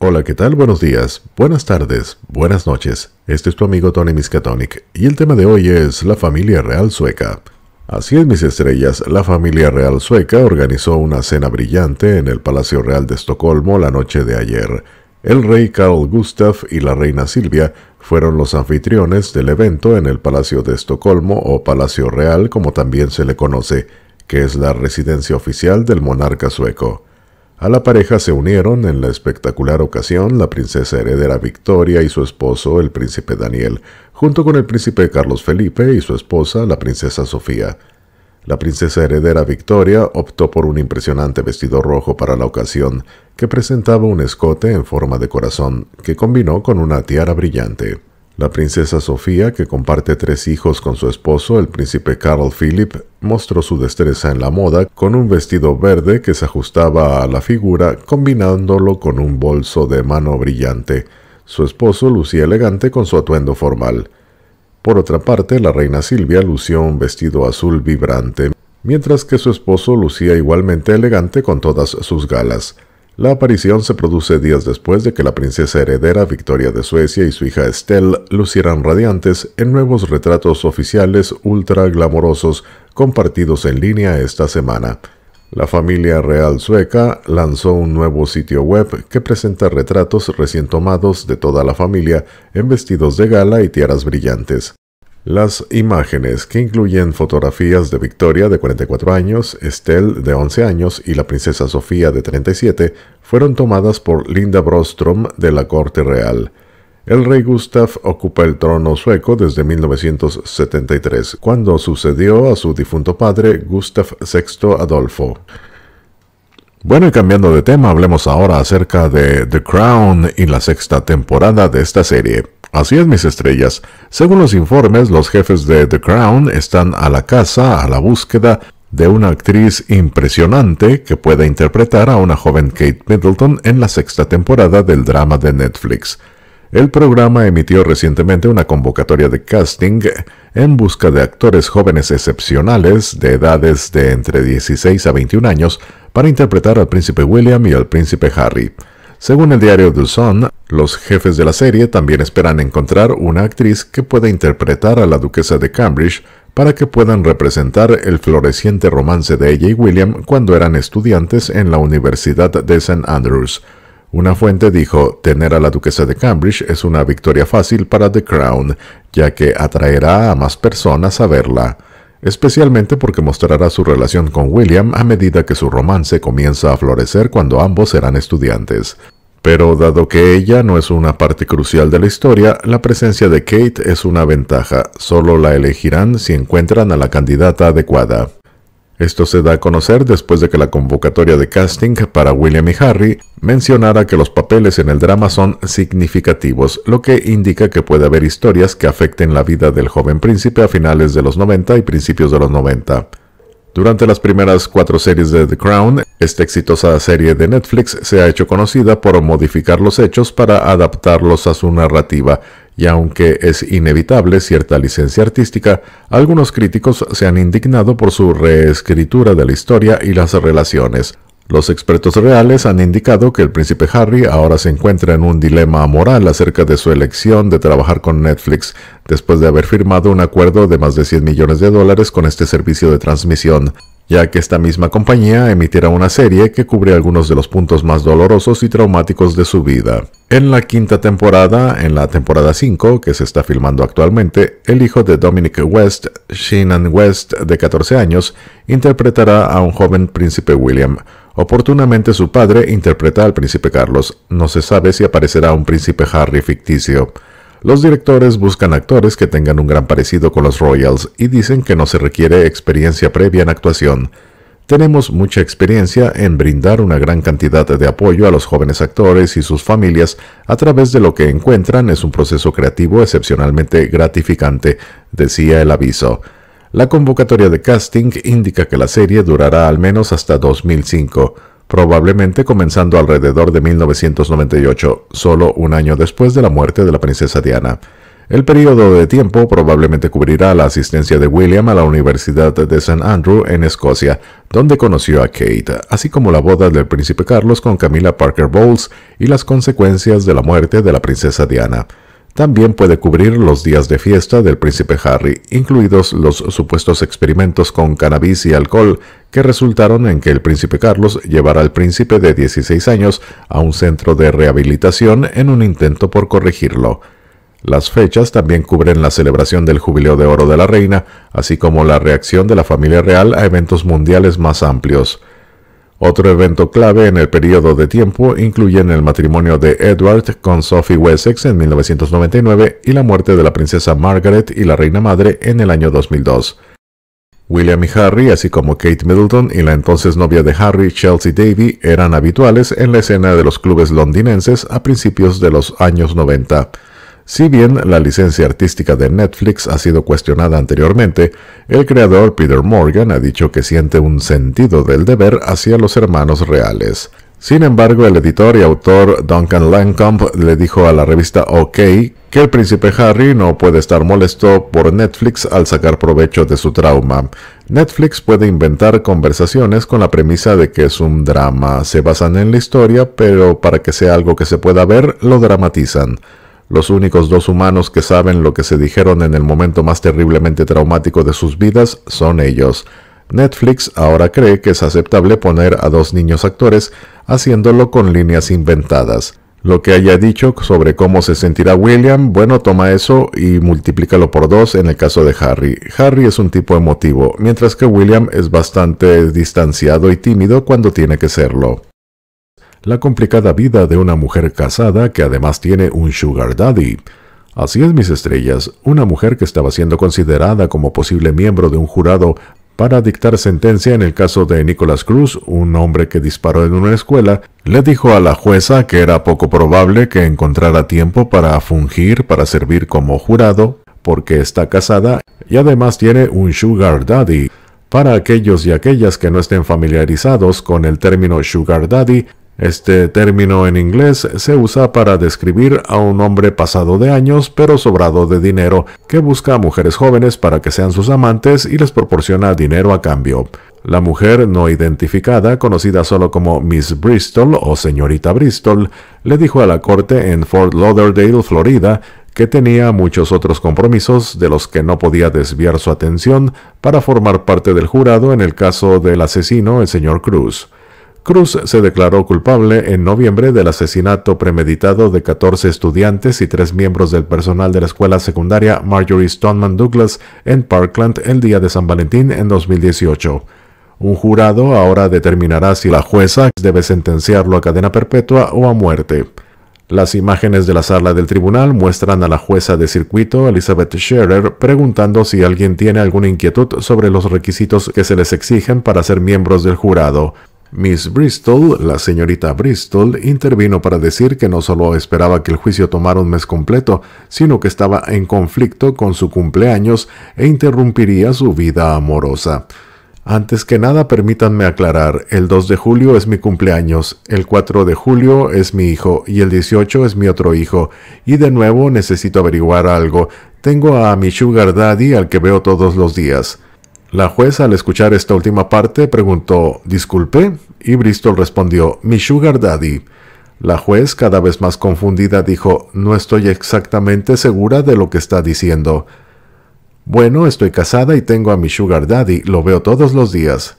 Hola, ¿qué tal? Buenos días, buenas tardes, buenas noches. Este es tu amigo Tony Miskatonic y el tema de hoy es la familia real sueca. Así es, mis estrellas, la familia real sueca organizó una cena brillante en el Palacio Real de Estocolmo la noche de ayer. El rey Carl Gustaf y la reina Silvia fueron los anfitriones del evento en el Palacio de Estocolmo o Palacio Real como también se le conoce, que es la residencia oficial del monarca sueco. A la pareja se unieron en la espectacular ocasión la princesa heredera Victoria y su esposo, el príncipe Daniel, junto con el príncipe Carlos Felipe y su esposa, la princesa Sofía. La princesa heredera Victoria optó por un impresionante vestido rojo para la ocasión, que presentaba un escote en forma de corazón, que combinó con una tiara brillante. La princesa Sofía, que comparte tres hijos con su esposo, el príncipe Carl Philip, mostró su destreza en la moda con un vestido verde que se ajustaba a la figura, combinándolo con un bolso de mano brillante. Su esposo lucía elegante con su atuendo formal. Por otra parte, la reina Silvia lució un vestido azul vibrante, mientras que su esposo lucía igualmente elegante con todas sus galas. La aparición se produce días después de que la princesa heredera Victoria de Suecia y su hija Estelle lucieran radiantes en nuevos retratos oficiales ultra glamorosos compartidos en línea esta semana. La familia real sueca lanzó un nuevo sitio web que presenta retratos recién tomados de toda la familia en vestidos de gala y tiaras brillantes. Las imágenes, que incluyen fotografías de Victoria de 44 años, Estelle de 11 años y la princesa Sofía de 37, fueron tomadas por Linda Brostrom de la Corte Real. El rey Gustav ocupa el trono sueco desde 1973, cuando sucedió a su difunto padre Gustav VI Adolfo. Bueno, y cambiando de tema, hablemos ahora acerca de The Crown y la sexta temporada de esta serie. Así es, mis estrellas. Según los informes, los jefes de The Crown están a la casa a la búsqueda de una actriz impresionante que pueda interpretar a una joven Kate Middleton en la sexta temporada del drama de Netflix. El programa emitió recientemente una convocatoria de casting en busca de actores jóvenes excepcionales de edades de entre 16 a 21 años para interpretar al príncipe William y al príncipe Harry. Según el diario The Sun, los jefes de la serie también esperan encontrar una actriz que pueda interpretar a la duquesa de Cambridge para que puedan representar el floreciente romance de ella y William cuando eran estudiantes en la Universidad de St. Andrews. Una fuente dijo, tener a la duquesa de Cambridge es una victoria fácil para The Crown, ya que atraerá a más personas a verla especialmente porque mostrará su relación con William a medida que su romance comienza a florecer cuando ambos serán estudiantes. Pero dado que ella no es una parte crucial de la historia, la presencia de Kate es una ventaja, solo la elegirán si encuentran a la candidata adecuada. Esto se da a conocer después de que la convocatoria de casting para William y Harry mencionara que los papeles en el drama son significativos, lo que indica que puede haber historias que afecten la vida del joven príncipe a finales de los 90 y principios de los 90. Durante las primeras cuatro series de The Crown, esta exitosa serie de Netflix se ha hecho conocida por modificar los hechos para adaptarlos a su narrativa, y aunque es inevitable cierta licencia artística, algunos críticos se han indignado por su reescritura de la historia y las relaciones. Los expertos reales han indicado que el príncipe Harry ahora se encuentra en un dilema moral acerca de su elección de trabajar con Netflix, después de haber firmado un acuerdo de más de 100 millones de dólares con este servicio de transmisión, ya que esta misma compañía emitirá una serie que cubre algunos de los puntos más dolorosos y traumáticos de su vida. En la quinta temporada, en la temporada 5, que se está filmando actualmente, el hijo de Dominic West, Sheenan West, de 14 años, interpretará a un joven príncipe William, Oportunamente su padre interpreta al príncipe Carlos. No se sabe si aparecerá un príncipe Harry ficticio. Los directores buscan actores que tengan un gran parecido con los Royals y dicen que no se requiere experiencia previa en actuación. Tenemos mucha experiencia en brindar una gran cantidad de apoyo a los jóvenes actores y sus familias a través de lo que encuentran es un proceso creativo excepcionalmente gratificante, decía el aviso. La convocatoria de casting indica que la serie durará al menos hasta 2005, probablemente comenzando alrededor de 1998, solo un año después de la muerte de la princesa Diana. El periodo de tiempo probablemente cubrirá la asistencia de William a la Universidad de St. Andrew en Escocia, donde conoció a Kate, así como la boda del príncipe Carlos con Camila Parker Bowles y las consecuencias de la muerte de la princesa Diana. También puede cubrir los días de fiesta del príncipe Harry, incluidos los supuestos experimentos con cannabis y alcohol que resultaron en que el príncipe Carlos llevara al príncipe de 16 años a un centro de rehabilitación en un intento por corregirlo. Las fechas también cubren la celebración del Jubileo de Oro de la Reina, así como la reacción de la familia real a eventos mundiales más amplios. Otro evento clave en el periodo de tiempo incluyen el matrimonio de Edward con Sophie Wessex en 1999 y la muerte de la princesa Margaret y la reina madre en el año 2002. William y Harry, así como Kate Middleton y la entonces novia de Harry, Chelsea Davy, eran habituales en la escena de los clubes londinenses a principios de los años 90. Si bien la licencia artística de Netflix ha sido cuestionada anteriormente, el creador Peter Morgan ha dicho que siente un sentido del deber hacia los hermanos reales. Sin embargo, el editor y autor Duncan Langcombe le dijo a la revista OK que el príncipe Harry no puede estar molesto por Netflix al sacar provecho de su trauma. Netflix puede inventar conversaciones con la premisa de que es un drama. Se basan en la historia, pero para que sea algo que se pueda ver, lo dramatizan. Los únicos dos humanos que saben lo que se dijeron en el momento más terriblemente traumático de sus vidas son ellos. Netflix ahora cree que es aceptable poner a dos niños actores haciéndolo con líneas inventadas. Lo que haya dicho sobre cómo se sentirá William, bueno, toma eso y multiplícalo por dos en el caso de Harry. Harry es un tipo emotivo, mientras que William es bastante distanciado y tímido cuando tiene que serlo la complicada vida de una mujer casada que además tiene un sugar daddy. Así es, mis estrellas, una mujer que estaba siendo considerada como posible miembro de un jurado para dictar sentencia en el caso de Nicolas Cruz, un hombre que disparó en una escuela, le dijo a la jueza que era poco probable que encontrara tiempo para fungir para servir como jurado, porque está casada y además tiene un sugar daddy. Para aquellos y aquellas que no estén familiarizados con el término sugar daddy, este término en inglés se usa para describir a un hombre pasado de años pero sobrado de dinero que busca a mujeres jóvenes para que sean sus amantes y les proporciona dinero a cambio. La mujer no identificada, conocida solo como Miss Bristol o señorita Bristol, le dijo a la corte en Fort Lauderdale, Florida, que tenía muchos otros compromisos de los que no podía desviar su atención para formar parte del jurado en el caso del asesino, el señor Cruz. Cruz se declaró culpable en noviembre del asesinato premeditado de 14 estudiantes y tres miembros del personal de la escuela secundaria Marjorie Stoneman Douglas en Parkland el día de San Valentín en 2018. Un jurado ahora determinará si la jueza debe sentenciarlo a cadena perpetua o a muerte. Las imágenes de la sala del tribunal muestran a la jueza de circuito Elizabeth Scherer preguntando si alguien tiene alguna inquietud sobre los requisitos que se les exigen para ser miembros del jurado. Miss Bristol, la señorita Bristol, intervino para decir que no solo esperaba que el juicio tomara un mes completo, sino que estaba en conflicto con su cumpleaños e interrumpiría su vida amorosa. Antes que nada, permítanme aclarar, el 2 de julio es mi cumpleaños, el 4 de julio es mi hijo y el 18 es mi otro hijo. Y de nuevo necesito averiguar algo. Tengo a mi sugar daddy al que veo todos los días. La juez, al escuchar esta última parte, preguntó, ¿disculpe? Y Bristol respondió, mi sugar daddy. La juez, cada vez más confundida, dijo, no estoy exactamente segura de lo que está diciendo. Bueno, estoy casada y tengo a mi sugar daddy, lo veo todos los días.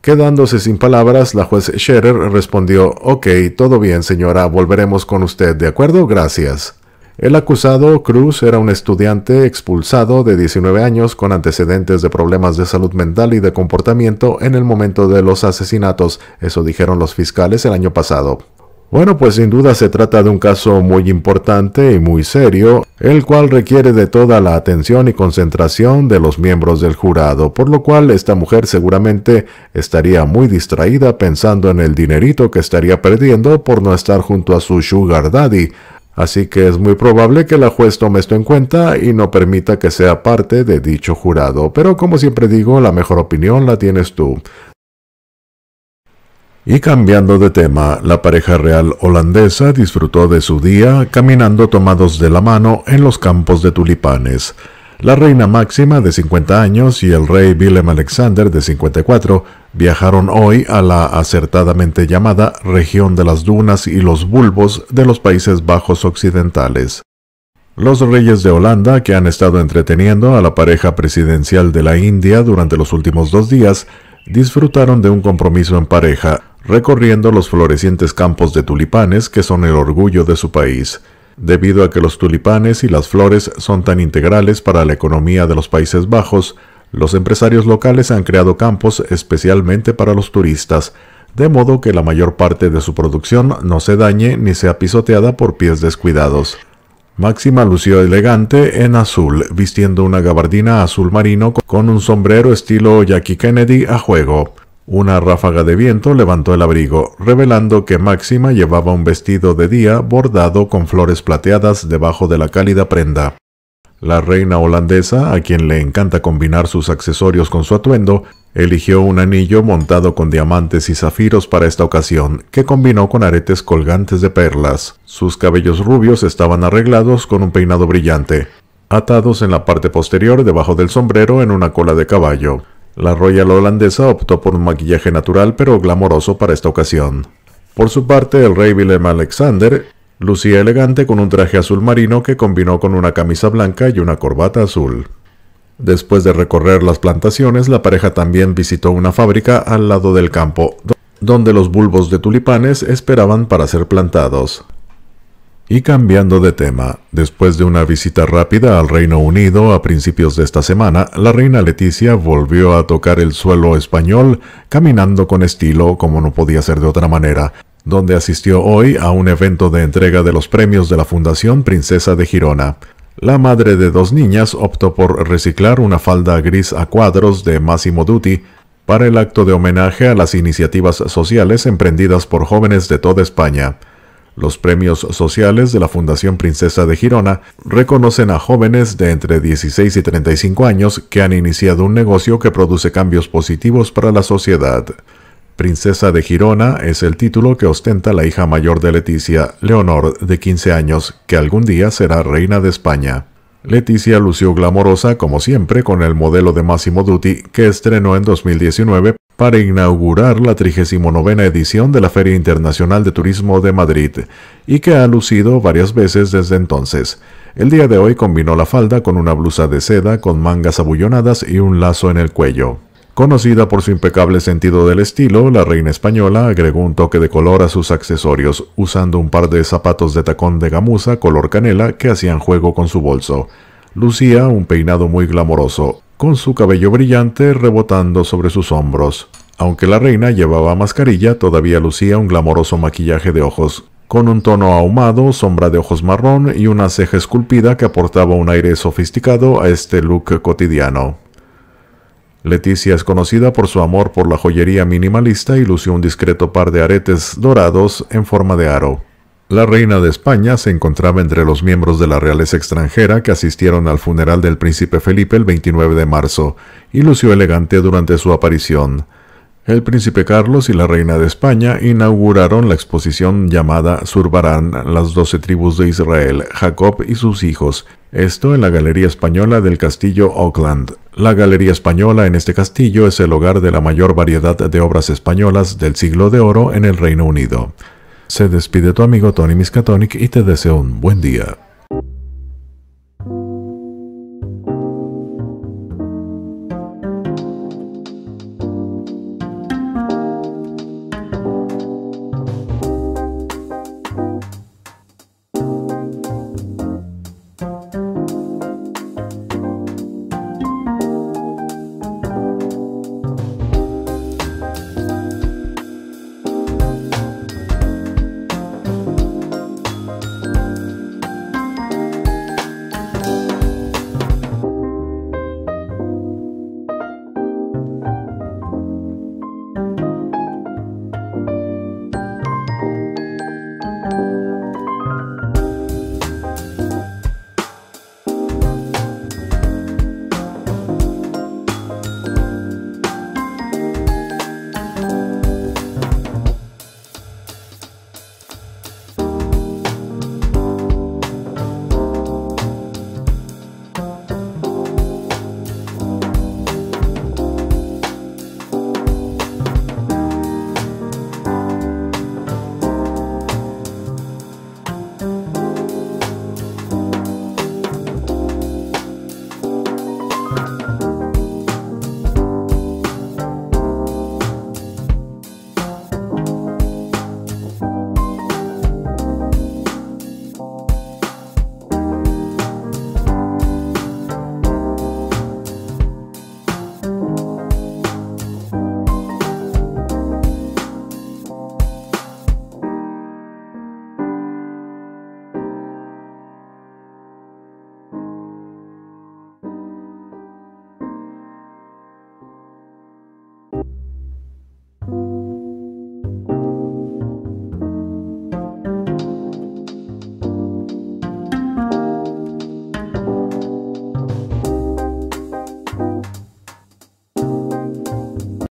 Quedándose sin palabras, la juez Scherer respondió, Ok, todo bien, señora, volveremos con usted, ¿de acuerdo? Gracias. El acusado Cruz era un estudiante expulsado de 19 años con antecedentes de problemas de salud mental y de comportamiento en el momento de los asesinatos, eso dijeron los fiscales el año pasado. Bueno, pues sin duda se trata de un caso muy importante y muy serio, el cual requiere de toda la atención y concentración de los miembros del jurado, por lo cual esta mujer seguramente estaría muy distraída pensando en el dinerito que estaría perdiendo por no estar junto a su sugar daddy, Así que es muy probable que la juez tome esto en cuenta y no permita que sea parte de dicho jurado. Pero como siempre digo, la mejor opinión la tienes tú. Y cambiando de tema, la pareja real holandesa disfrutó de su día caminando tomados de la mano en los campos de tulipanes. La reina Máxima, de 50 años, y el rey Willem Alexander, de 54, viajaron hoy a la acertadamente llamada región de las dunas y los bulbos de los Países Bajos Occidentales. Los reyes de Holanda, que han estado entreteniendo a la pareja presidencial de la India durante los últimos dos días, disfrutaron de un compromiso en pareja, recorriendo los florecientes campos de tulipanes que son el orgullo de su país debido a que los tulipanes y las flores son tan integrales para la economía de los Países Bajos, los empresarios locales han creado campos especialmente para los turistas, de modo que la mayor parte de su producción no se dañe ni sea pisoteada por pies descuidados. Máxima lució elegante en azul, vistiendo una gabardina azul marino con un sombrero estilo Jackie Kennedy a juego. Una ráfaga de viento levantó el abrigo, revelando que Máxima llevaba un vestido de día bordado con flores plateadas debajo de la cálida prenda. La reina holandesa, a quien le encanta combinar sus accesorios con su atuendo, eligió un anillo montado con diamantes y zafiros para esta ocasión, que combinó con aretes colgantes de perlas. Sus cabellos rubios estaban arreglados con un peinado brillante, atados en la parte posterior debajo del sombrero en una cola de caballo. La Royal Holandesa optó por un maquillaje natural pero glamoroso para esta ocasión. Por su parte, el rey Willem Alexander lucía elegante con un traje azul marino que combinó con una camisa blanca y una corbata azul. Después de recorrer las plantaciones, la pareja también visitó una fábrica al lado del campo, donde los bulbos de tulipanes esperaban para ser plantados. Y cambiando de tema, después de una visita rápida al Reino Unido a principios de esta semana, la reina Leticia volvió a tocar el suelo español, caminando con estilo como no podía ser de otra manera, donde asistió hoy a un evento de entrega de los premios de la Fundación Princesa de Girona. La madre de dos niñas optó por reciclar una falda gris a cuadros de Massimo Dutti para el acto de homenaje a las iniciativas sociales emprendidas por jóvenes de toda España. Los premios sociales de la Fundación Princesa de Girona reconocen a jóvenes de entre 16 y 35 años que han iniciado un negocio que produce cambios positivos para la sociedad. Princesa de Girona es el título que ostenta la hija mayor de Leticia, Leonor, de 15 años, que algún día será reina de España. Leticia lució glamorosa, como siempre, con el modelo de Massimo Dutti que estrenó en 2019 para inaugurar la 39 edición de la Feria Internacional de Turismo de Madrid y que ha lucido varias veces desde entonces. El día de hoy combinó la falda con una blusa de seda con mangas abullonadas y un lazo en el cuello. Conocida por su impecable sentido del estilo, la reina española agregó un toque de color a sus accesorios usando un par de zapatos de tacón de gamuza color canela que hacían juego con su bolso. Lucía un peinado muy glamoroso, con su cabello brillante rebotando sobre sus hombros. Aunque la reina llevaba mascarilla, todavía lucía un glamoroso maquillaje de ojos, con un tono ahumado, sombra de ojos marrón y una ceja esculpida que aportaba un aire sofisticado a este look cotidiano. Leticia es conocida por su amor por la joyería minimalista y lució un discreto par de aretes dorados en forma de aro. La reina de España se encontraba entre los miembros de la realeza extranjera que asistieron al funeral del príncipe Felipe el 29 de marzo y lució elegante durante su aparición. El príncipe Carlos y la reina de España inauguraron la exposición llamada Surbarán, las doce tribus de Israel, Jacob y sus hijos, esto en la Galería Española del Castillo Auckland. La Galería Española en este castillo es el hogar de la mayor variedad de obras españolas del siglo de oro en el Reino Unido. Se despide tu amigo Tony Miskatonic y te deseo un buen día.